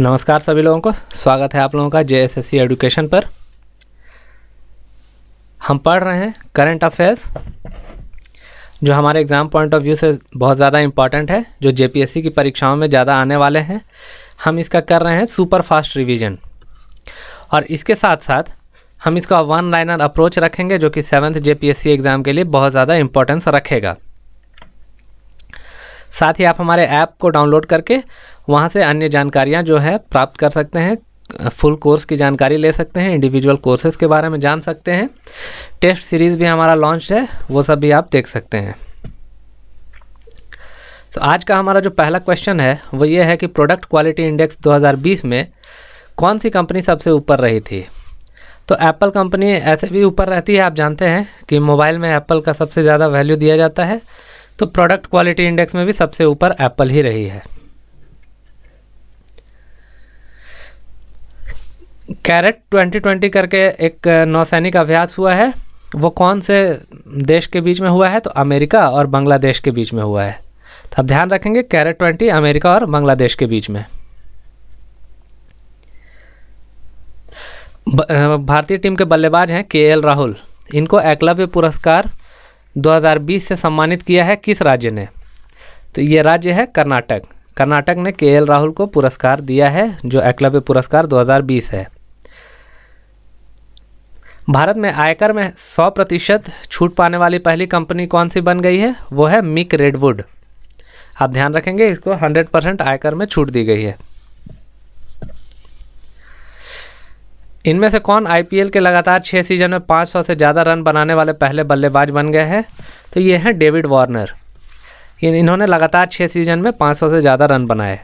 नमस्कार सभी लोगों को स्वागत है आप लोगों का J S S C education पर हम पढ़ रहे हैं करंट अफेयर्स जो हमारे एग्ज़ाम पॉइंट ऑफ व्यू से बहुत ज़्यादा इम्पॉर्टेंट है जो जे पी एस सी की परीक्षाओं में ज़्यादा आने वाले हैं हम इसका कर रहे हैं सुपर फास्ट रिविज़न और इसके साथ साथ हम इसका वन लाइनर अप्रोच रखेंगे जो कि seventh J P S C exam के लिए बहुत ज़्यादा इम्पोर्टेंस रखेगा साथ ही आप हमारे ऐप को डाउनलोड करके वहाँ से अन्य जानकारियाँ जो है प्राप्त कर सकते हैं फुल कोर्स की जानकारी ले सकते हैं इंडिविजुअल कोर्सेज़ के बारे में जान सकते हैं टेस्ट सीरीज़ भी हमारा लॉन्च है वो सब भी आप देख सकते हैं तो आज का हमारा जो पहला क्वेश्चन है वो ये है कि प्रोडक्ट क्वालिटी इंडेक्स 2020 में कौन सी कंपनी सबसे ऊपर रही थी तो एप्पल कंपनी ऐसे भी ऊपर रहती है आप जानते हैं कि मोबाइल में एप्पल का सबसे ज़्यादा वैल्यू दिया जाता है तो प्रोडक्ट क्वालिटी इंडेक्स में भी सबसे ऊपर एप्पल ही रही है कैरेट 2020 करके एक नौसैनिक अभ्यास हुआ है वो कौन से देश के बीच में हुआ है तो अमेरिका और बांग्लादेश के बीच में हुआ है तो आप ध्यान रखेंगे कैरेट ट्वेंटी अमेरिका और बांग्लादेश के बीच में भारतीय टीम के बल्लेबाज हैं के एल राहुल इनको एकलव्य पुरस्कार 2020 से सम्मानित किया है किस राज्य ने तो ये राज्य है कर्नाटक कर्नाटक ने के राहुल को पुरस्कार दिया है जो एकलव्य पुरस्कार 2020 है भारत में आयकर में 100 प्रतिशत छूट पाने वाली पहली कंपनी कौन सी बन गई है वो है मिक रेडवुड आप ध्यान रखेंगे इसको 100 परसेंट आयकर में छूट दी गई है इनमें से कौन आईपीएल के लगातार छः सीजन में 500 से ज़्यादा रन बनाने वाले पहले बल्लेबाज बन गए हैं तो ये हैं डेविड वार्नर इन्होंने लगातार छः सीजन में पाँच से ज़्यादा रन बनाए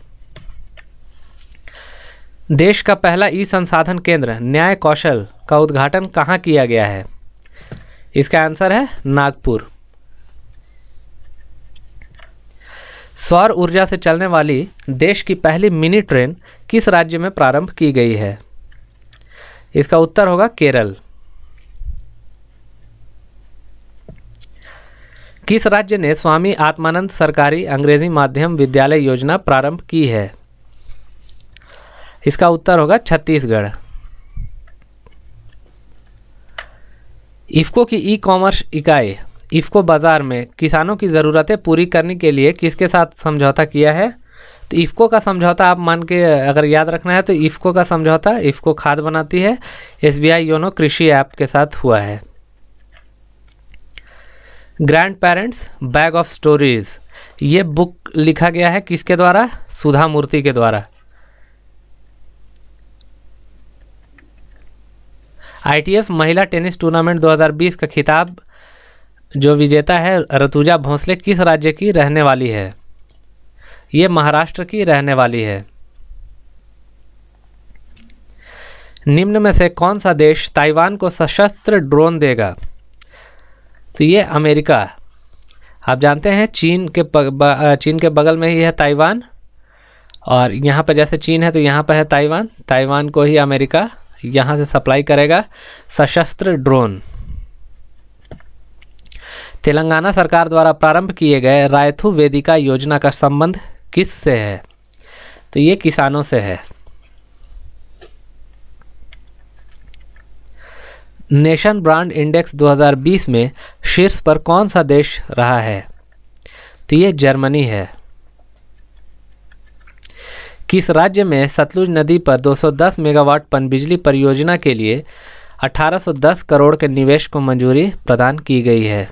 देश का पहला ई संसाधन केंद्र न्याय कौशल का उद्घाटन कहाँ किया गया है इसका आंसर है नागपुर सौर ऊर्जा से चलने वाली देश की पहली मिनी ट्रेन किस राज्य में प्रारंभ की गई है इसका उत्तर होगा केरल किस राज्य ने स्वामी आत्मानंद सरकारी अंग्रेजी माध्यम विद्यालय योजना प्रारंभ की है इसका उत्तर होगा छत्तीसगढ़ इफ्को की ई कॉमर्स इकाई इफ्को बाज़ार में किसानों की ज़रूरतें पूरी करने के लिए किसके साथ समझौता किया है तो इफ्को का समझौता आप मान के अगर याद रखना है तो इफ्को का समझौता इफ्को खाद बनाती है एसबीआई योनो कृषि ऐप के साथ हुआ है grand parents bag of stories ये बुक लिखा गया है किसके द्वारा सुधा मूर्ति के द्वारा आईटीएफ महिला टेनिस टूर्नामेंट 2020 का खिताब जो विजेता है रतुजा भोंसले किस राज्य की रहने वाली है ये महाराष्ट्र की रहने वाली है निम्न में से कौन सा देश ताइवान को सशस्त्र ड्रोन देगा तो ये अमेरिका आप जानते हैं चीन के बग, चीन के बगल में ही है ताइवान और यहाँ पर जैसे चीन है तो यहाँ पर है ताइवान ताइवान को ही अमेरिका यहाँ से सप्लाई करेगा सशस्त्र ड्रोन तेलंगाना सरकार द्वारा प्रारंभ किए गए रायथु वेदिका योजना का संबंध किस से है तो ये किसानों से है नेशन ब्रांड इंडेक्स 2020 में शीर्ष पर कौन सा देश रहा है तो ये जर्मनी है किस राज्य में सतलुज नदी पर 210 मेगावाट पनबिजली परियोजना के लिए 1810 करोड़ के निवेश को मंजूरी प्रदान की गई है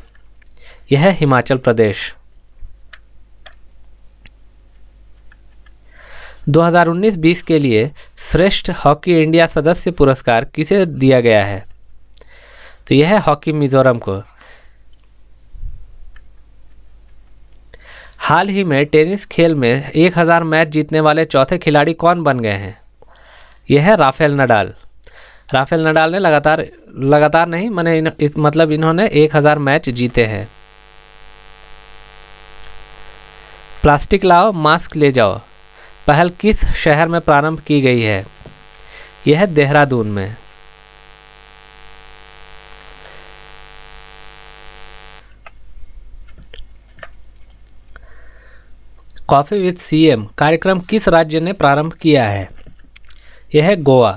यह है हिमाचल प्रदेश 2019-20 के लिए श्रेष्ठ हॉकी इंडिया सदस्य पुरस्कार किसे दिया गया है तो यह हॉकी मिजोरम को हाल ही में टेनिस खेल में 1000 मैच जीतने वाले चौथे खिलाड़ी कौन बन गए हैं यह है राफेल नडाल राफेल नडाल ने लगातार लगातार नहीं मैंने इन, मतलब इन्होंने 1000 मैच जीते हैं प्लास्टिक लाओ मास्क ले जाओ पहल किस शहर में प्रारंभ की गई है यह देहरादून में कॉफ़ी विद सीएम कार्यक्रम किस राज्य ने प्रारंभ किया है यह है गोवा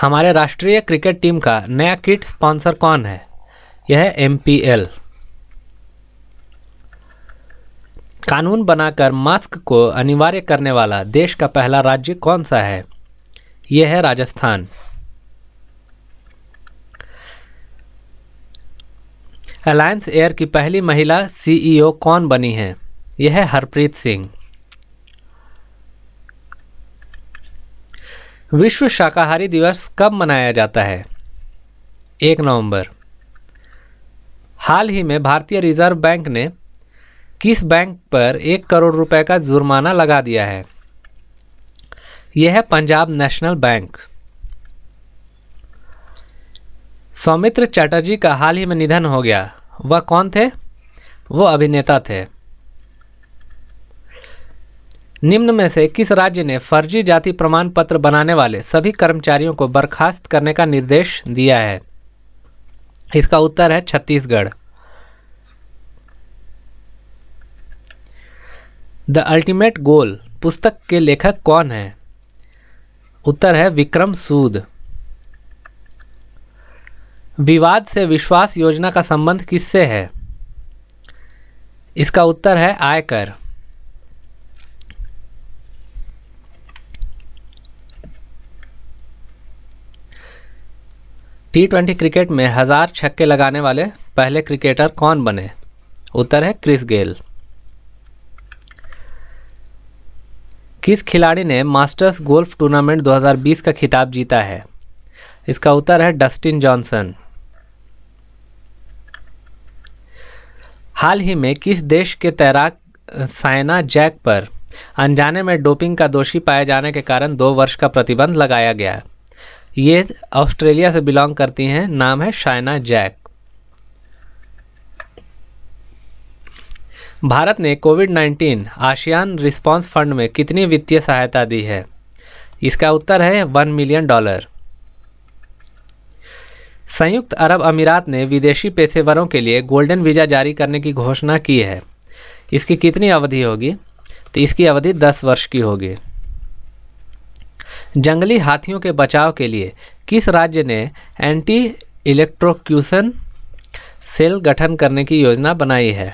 हमारे राष्ट्रीय क्रिकेट टीम का नया किट स्पॉन्सर कौन है यह है एल कानून बनाकर मास्क को अनिवार्य करने वाला देश का पहला राज्य कौन सा है यह है राजस्थान अलायंस एयर की पहली महिला सीईओ e कौन बनी है यह है हरप्रीत सिंह विश्व शाकाहारी दिवस कब मनाया जाता है एक नवंबर हाल ही में भारतीय रिजर्व बैंक ने किस बैंक पर एक करोड़ रुपए का जुर्माना लगा दिया है यह है पंजाब नेशनल बैंक सौमित्र चटर्जी का हाल ही में निधन हो गया वह कौन थे वो अभिनेता थे निम्न में से किस राज्य ने फर्जी जाति प्रमाण पत्र बनाने वाले सभी कर्मचारियों को बर्खास्त करने का निर्देश दिया है इसका उत्तर है छत्तीसगढ़ द अल्टीमेट गोल पुस्तक के लेखक कौन है उत्तर है विक्रम सूद विवाद से विश्वास योजना का संबंध किससे है इसका उत्तर है आयकर टी ट्वेंटी क्रिकेट में हजार छक्के लगाने वाले पहले क्रिकेटर कौन बने उत्तर है क्रिस गेल किस खिलाड़ी ने मास्टर्स गोल्फ टूर्नामेंट 2020 का खिताब जीता है इसका उत्तर है डस्टिन जॉनसन हाल ही में किस देश के तैराक साइना जैक पर अनजाने में डोपिंग का दोषी पाए जाने के कारण दो वर्ष का प्रतिबंध लगाया गया ये ऑस्ट्रेलिया से बिलोंग करती हैं नाम है शाइना जैक भारत ने कोविड 19 आशियान रिस्पांस फंड में कितनी वित्तीय सहायता दी है इसका उत्तर है वन मिलियन डॉलर संयुक्त अरब अमीरात ने विदेशी पेशेवरों के लिए गोल्डन वीज़ा जारी करने की घोषणा की है इसकी कितनी अवधि होगी तो इसकी अवधि दस वर्ष की होगी जंगली हाथियों के बचाव के लिए किस राज्य ने एंटी इलेक्ट्रोक्यूशन सेल गठन करने की योजना बनाई है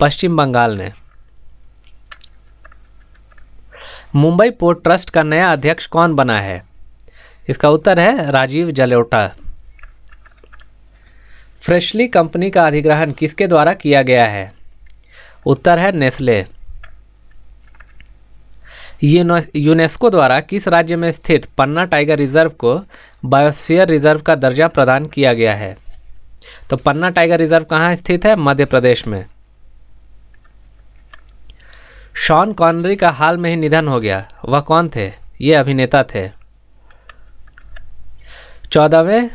पश्चिम बंगाल ने मुंबई पोर्ट ट्रस्ट का नया अध्यक्ष कौन बना है इसका उत्तर है राजीव जलोटा फ्रेशली कंपनी का अधिग्रहण किसके द्वारा किया गया है उत्तर है नेस्ले यूनेस्को द्वारा किस राज्य में स्थित पन्ना टाइगर रिजर्व को बायोस्फीयर रिजर्व का दर्जा प्रदान किया गया है तो पन्ना टाइगर रिजर्व कहाँ स्थित है मध्य प्रदेश में शॉन कॉनरी का हाल में ही निधन हो गया वह कौन थे ये अभिनेता थे चौदहवें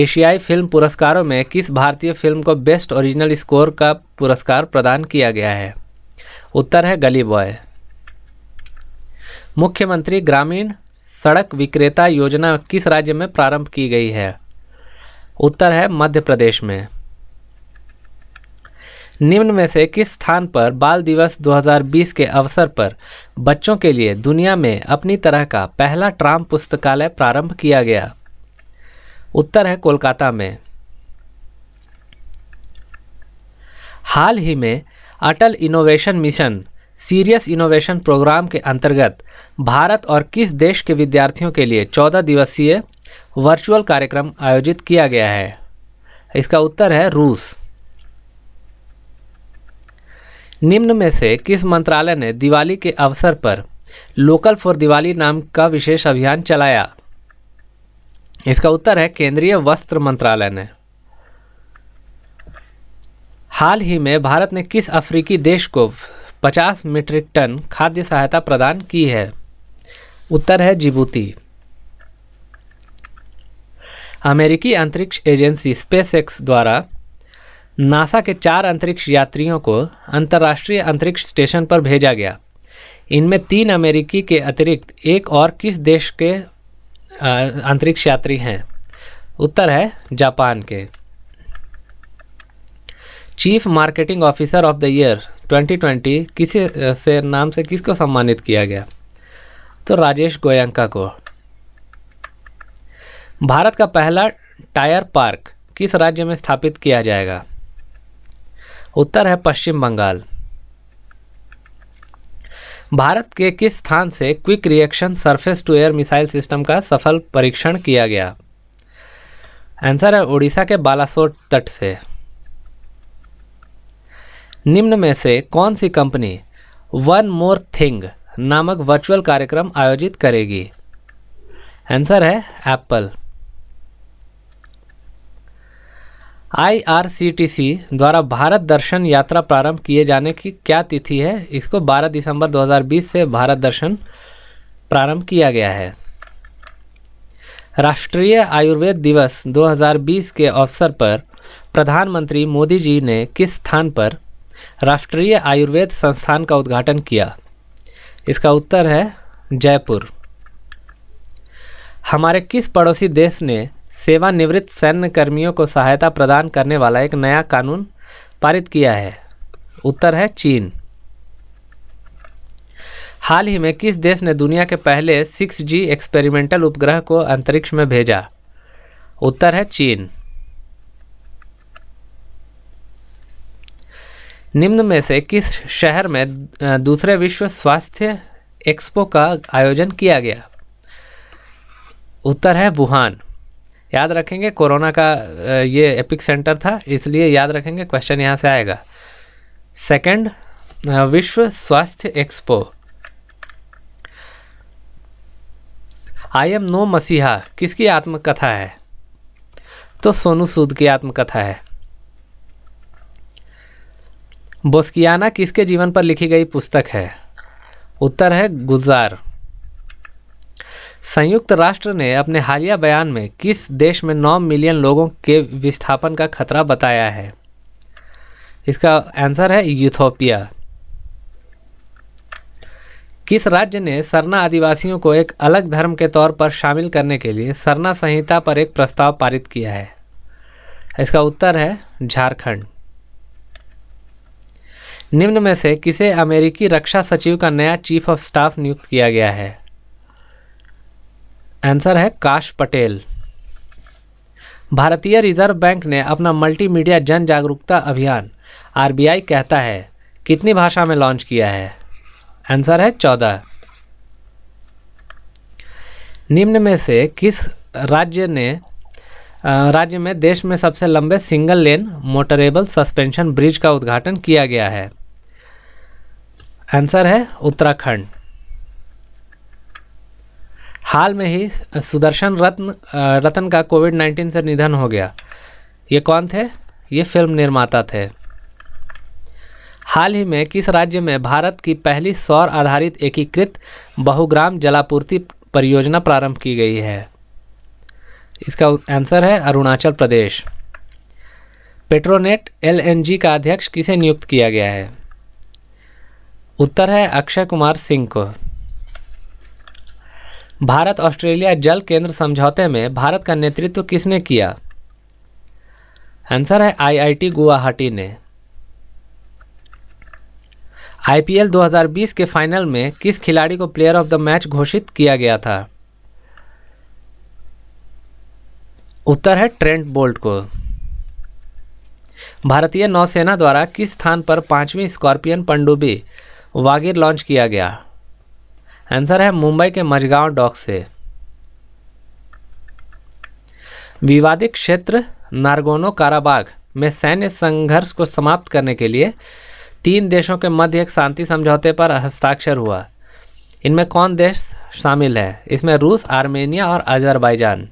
एशियाई फिल्म पुरस्कारों में किस भारतीय फिल्म को बेस्ट ओरिजिनल स्कोर का पुरस्कार प्रदान किया गया है उत्तर है गली बॉय मुख्यमंत्री ग्रामीण सड़क विक्रेता योजना किस राज्य में प्रारंभ की गई है उत्तर है मध्य प्रदेश में निम्न में से किस स्थान पर बाल दिवस 2020 के अवसर पर बच्चों के लिए दुनिया में अपनी तरह का पहला ट्राम पुस्तकालय प्रारंभ किया गया उत्तर है कोलकाता में हाल ही में Atal innovation mission serious innovation programme के अंतर्गत भारत और किस देश के विद्यार्थियों के लिए 14 दिवसीय वर्चुअल कार्यक्रम आयोजित किया गया है इसका उत्तर है रूस निम्न में से किस मंत्रालय ने दिवाली के अवसर पर लोकल फॉर दिवाली नाम का विशेष अभियान चलाया इसका उत्तर है केंद्रीय वस्त्र मंत्रालय ने हाल ही में भारत ने किस अफ्रीकी देश को 50 मीट्रिक टन खाद्य सहायता प्रदान की है उत्तर है जिबूती अमेरिकी अंतरिक्ष एजेंसी स्पेसएक्स द्वारा नासा के चार अंतरिक्ष यात्रियों को अंतर्राष्ट्रीय अंतरिक्ष स्टेशन पर भेजा गया इनमें तीन अमेरिकी के अतिरिक्त एक और किस देश के अंतरिक्ष यात्री हैं उत्तर है जापान के chief marketing officer of the year 2020 किसी से नाम से किसको सम्मानित किया गया तो राजेश गोयंका को भारत का पहला टायर पार्क किस राज्य में स्थापित किया जाएगा उत्तर है पश्चिम बंगाल भारत के किस स्थान से quick reaction surface to air missile system का सफल परीक्षण किया गया आंसर है उड़ीसा के बालासोर तट से निम्न में से कौन सी कंपनी वन मोर थिंग नामक वर्चुअल कार्यक्रम आयोजित करेगी आंसर है एप्पल आईआरसीटीसी द्वारा भारत दर्शन यात्रा प्रारंभ किए जाने की क्या तिथि है इसको 12 दिसंबर 2020 से भारत दर्शन प्रारंभ किया गया है राष्ट्रीय आयुर्वेद दिवस 2020 के अवसर पर प्रधानमंत्री मोदी जी ने किस स्थान पर राष्ट्रीय आयुर्वेद संस्थान का उद्घाटन किया इसका उत्तर है जयपुर हमारे किस पड़ोसी देश ने सेवानिवृत्त सैन्य कर्मियों को सहायता प्रदान करने वाला एक नया कानून पारित किया है उत्तर है चीन हाल ही में किस देश ने दुनिया के पहले सिक्स जी एक्सपेरिमेंटल उपग्रह को अंतरिक्ष में भेजा उत्तर है चीन निम्न में से किस शहर में दूसरे विश्व स्वास्थ्य एक्सपो का आयोजन किया गया उत्तर है वुहान याद रखेंगे कोरोना का ये एपिक सेंटर था इसलिए याद रखेंगे क्वेश्चन यहाँ से आएगा सेकंड विश्व स्वास्थ्य एक्सपो आई एम नो मसीहा किसकी आत्मकथा है तो सोनू सूद की आत्मकथा है बोस्कियाना किसके जीवन पर लिखी गई पुस्तक है उत्तर है गुजार संयुक्त राष्ट्र ने अपने हालिया बयान में किस देश में 9 मिलियन लोगों के विस्थापन का खतरा बताया है इसका आंसर है यूथोपिया किस राज्य ने सरना आदिवासियों को एक अलग धर्म के तौर पर शामिल करने के लिए सरना संहिता पर एक प्रस्ताव पारित किया है इसका उत्तर है झारखंड निम्न में से किसे अमेरिकी रक्षा सचिव का नया चीफ ऑफ स्टाफ नियुक्त किया गया है आंसर है काश पटेल भारतीय रिजर्व बैंक ने अपना मल्टीमीडिया जन जागरूकता अभियान आरबीआई कहता है कितनी भाषा में लॉन्च किया है आंसर है चौदह निम्न में से किस राज्य ने राज्य में देश में सबसे लंबे single lane motorable suspension bridge का उद्घाटन किया गया है आंसर है उत्तराखंड हाल में ही सुदर्शन रत्न रतन का कोविड 19 से निधन हो गया ये कौन थे ये फिल्म निर्माता थे हाल ही में किस राज्य में भारत की पहली सौर आधारित एकीकृत बहुग्राम जलापूर्ति परियोजना प्रारंभ की गई है इसका आंसर है अरुणाचल प्रदेश पेट्रोनेट एलएनजी का अध्यक्ष किसे नियुक्त किया गया है उत्तर है अक्षय कुमार सिंह को भारत ऑस्ट्रेलिया जल केंद्र समझौते में भारत का नेतृत्व किसने किया आंसर है आईआईटी गुवाहाटी ने आईपीएल 2020 के फाइनल में किस खिलाड़ी को प्लेयर ऑफ द मैच घोषित किया गया था उत्तर है ट्रेंट बोल्ट को भारतीय नौसेना द्वारा किस स्थान पर पांचवी स्कॉर्पियन पनडुब्बी वागिर लॉन्च किया गया आंसर है मुंबई के मजगांव डॉक से विवादित क्षेत्र नारगोनो काराबाग में सैन्य संघर्ष को समाप्त करने के लिए तीन देशों के मध्य एक शांति समझौते पर हस्ताक्षर हुआ इनमें कौन देश शामिल है इसमें रूस आर्मेनिया और अजरबैजान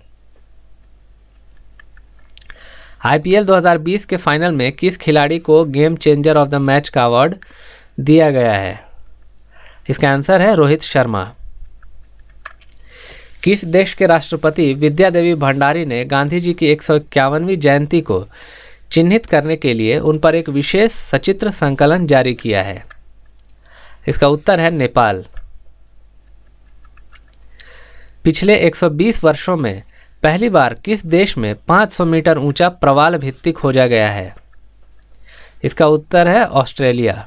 आईपीएल 2020 के फाइनल में किस खिलाड़ी को game changer of the match का अवार्ड दिया गया है इसका आंसर है रोहित शर्मा किस देश के राष्ट्रपति विद्या देवी भंडारी ने गांधी जी की एक जयंती को चिन्हित करने के लिए उन पर एक विशेष सचित्र संकलन जारी किया है इसका उत्तर है नेपाल पिछले 120 वर्षों में पहली बार किस देश में 500 मीटर ऊंचा प्रवाल भित्ति खोजा गया है इसका उत्तर है ऑस्ट्रेलिया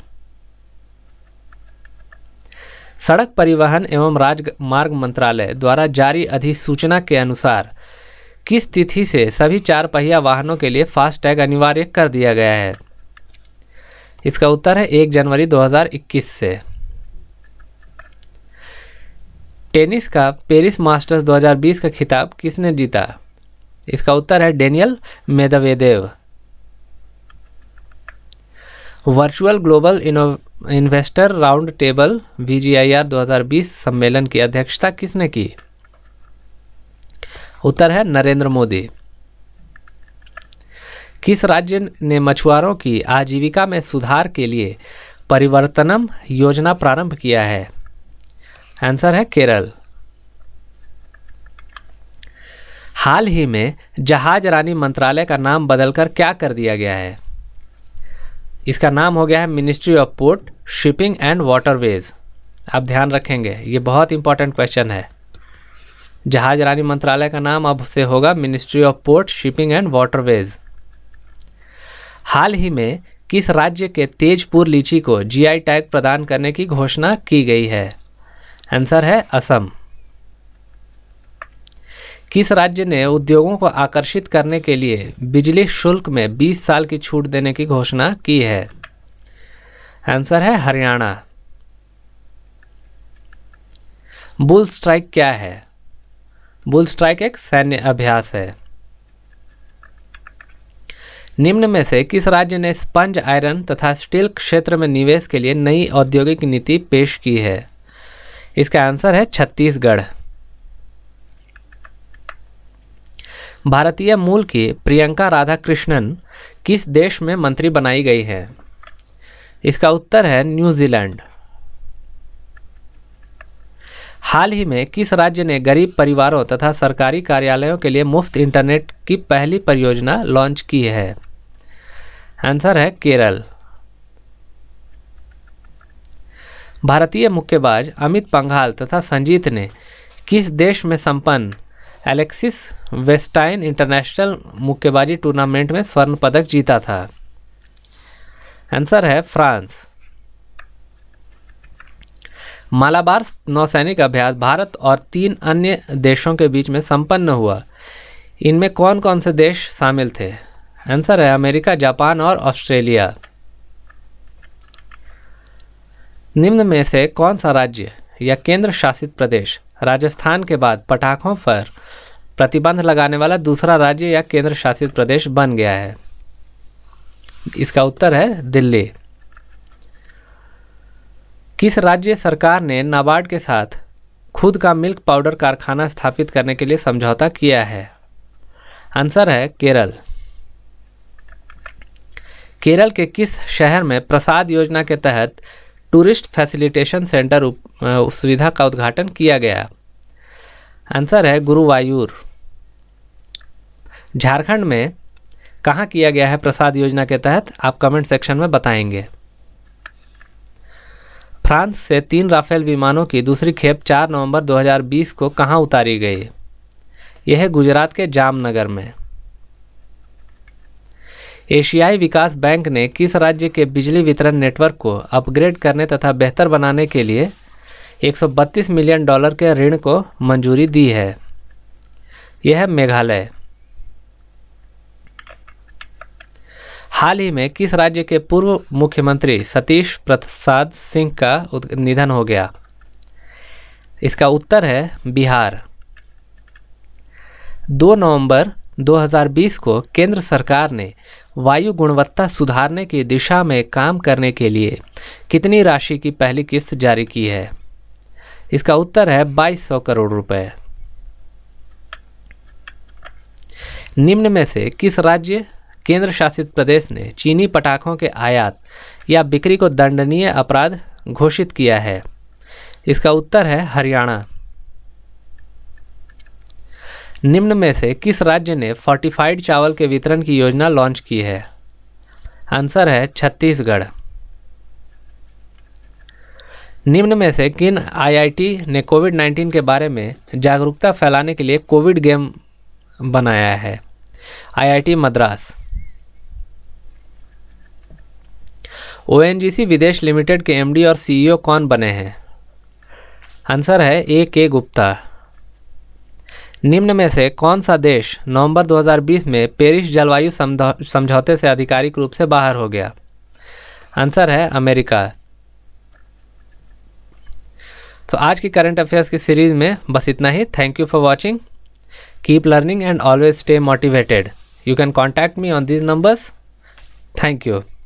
सड़क परिवहन एवं राजमार्ग मंत्रालय द्वारा जारी अधिसूचना के अनुसार किस तिथि से सभी चार पहिया वाहनों के लिए फास्टैग अनिवार्य कर दिया गया है इसका उत्तर है एक जनवरी 2021 से टेनिस का पेरिस मास्टर्स 2020 का खिताब किसने जीता इसका उत्तर है Daniel Medvedev virtual global investor round table हजार 2020 सम्मेलन की अध्यक्षता किसने की उत्तर है नरेंद्र मोदी किस राज्य ने मछुआरों की आजीविका में सुधार के लिए परिवर्तनम योजना प्रारंभ किया है आंसर है केरल हाल ही में जहाज रानी मंत्रालय का नाम बदलकर क्या कर दिया गया है इसका नाम हो गया है ministry of port shipping and waterways आप ध्यान रखेंगे ये बहुत इंपॉर्टेंट क्वेश्चन है जहाज रानी मंत्रालय का नाम अब से होगा ministry of port shipping and waterways हाल ही में किस राज्य के तेजपुर लीची को जीआई टैग प्रदान करने की घोषणा की गई है आंसर है असम किस राज्य ने उद्योगों को आकर्षित करने के लिए बिजली शुल्क में 20 साल की छूट देने की घोषणा की है आंसर है हरियाणा बुल स्ट्राइक क्या है बुल स्ट्राइक एक सैन्य अभ्यास है निम्न में से किस राज्य ने स्पंज आयरन तथा स्टील क्षेत्र में निवेश के लिए नई औद्योगिक नीति पेश की है इसका आंसर है छत्तीसगढ़ भारतीय मूल की प्रियंका राधाकृष्णन किस देश में मंत्री बनाई गई है इसका उत्तर है न्यूजीलैंड हाल ही में किस राज्य ने गरीब परिवारों तथा सरकारी कार्यालयों के लिए मुफ्त इंटरनेट की पहली परियोजना लॉन्च की है आंसर है केरल भारतीय मुक्केबाज अमित पंघाल तथा संजीत ने किस देश में संपन्न एलेक्सिस वेस्टाइन इंटरनेशनल मुक्केबाजी टूर्नामेंट में स्वर्ण पदक जीता था आंसर है फ्रांस मालाबार नौसैनिक अभ्यास भारत और तीन अन्य देशों के बीच में संपन्न हुआ इनमें कौन कौन से देश शामिल थे आंसर है अमेरिका जापान और ऑस्ट्रेलिया निम्न में से कौन सा राज्य या केंद्र शासित प्रदेश राजस्थान के बाद पटाखों पर प्रतिबंध लगाने वाला दूसरा राज्य या केंद्र शासित प्रदेश बन गया है इसका उत्तर है दिल्ली किस राज्य सरकार ने नाबार्ड के साथ खुद का मिल्क पाउडर कारखाना स्थापित करने के लिए समझौता किया है आंसर है केरल केरल के किस शहर में प्रसाद योजना के तहत टूरिस्ट फैसिलिटेशन सेंटर सुविधा का उद्घाटन किया गया आंसर है गुरुवायूर झारखंड में कहाँ किया गया है प्रसाद योजना के तहत आप कमेंट सेक्शन में बताएंगे फ्रांस से तीन राफेल विमानों की दूसरी खेप 4 नवंबर 2020 को कहाँ उतारी गई यह गुजरात के जामनगर में एशियाई विकास बैंक ने किस राज्य के बिजली वितरण नेटवर्क को अपग्रेड करने तथा बेहतर बनाने के लिए 132 मिलियन डॉलर के ऋण को मंजूरी दी है यह मेघालय हाल ही में किस राज्य के पूर्व मुख्यमंत्री सतीश प्रसाद सिंह का निधन हो गया इसका उत्तर है बिहार 2 नवंबर 2020 को केंद्र सरकार ने वायु गुणवत्ता सुधारने की दिशा में काम करने के लिए कितनी राशि की पहली किस्त जारी की है इसका उत्तर है बाईस सौ करोड़ रुपए निम्न में से किस राज्य केंद्र शासित प्रदेश ने चीनी पटाखों के आयात या बिक्री को दंडनीय अपराध घोषित किया है इसका उत्तर है हरियाणा निम्न में से किस राज्य ने फोर्टिफाइड चावल के वितरण की योजना लॉन्च की है आंसर है छत्तीसगढ़ निम्न में से किन आईआईटी ने कोविड 19 के बारे में जागरूकता फैलाने के लिए कोविड गेम बनाया है IIT Madras ONGC Videsh limited के एमडी और सीईओ e कौन बने हैं आंसर है ए के गुप्ता निम्न में से कौन सा देश नवंबर 2020 में पेरिस जलवायु समझौते से आधिकारिक रूप से बाहर हो गया आंसर है अमेरिका तो आज की करंट अफेयर्स की सीरीज़ में बस इतना ही thank you for watching keep learning and always stay motivated you can contact me on these numbers thank you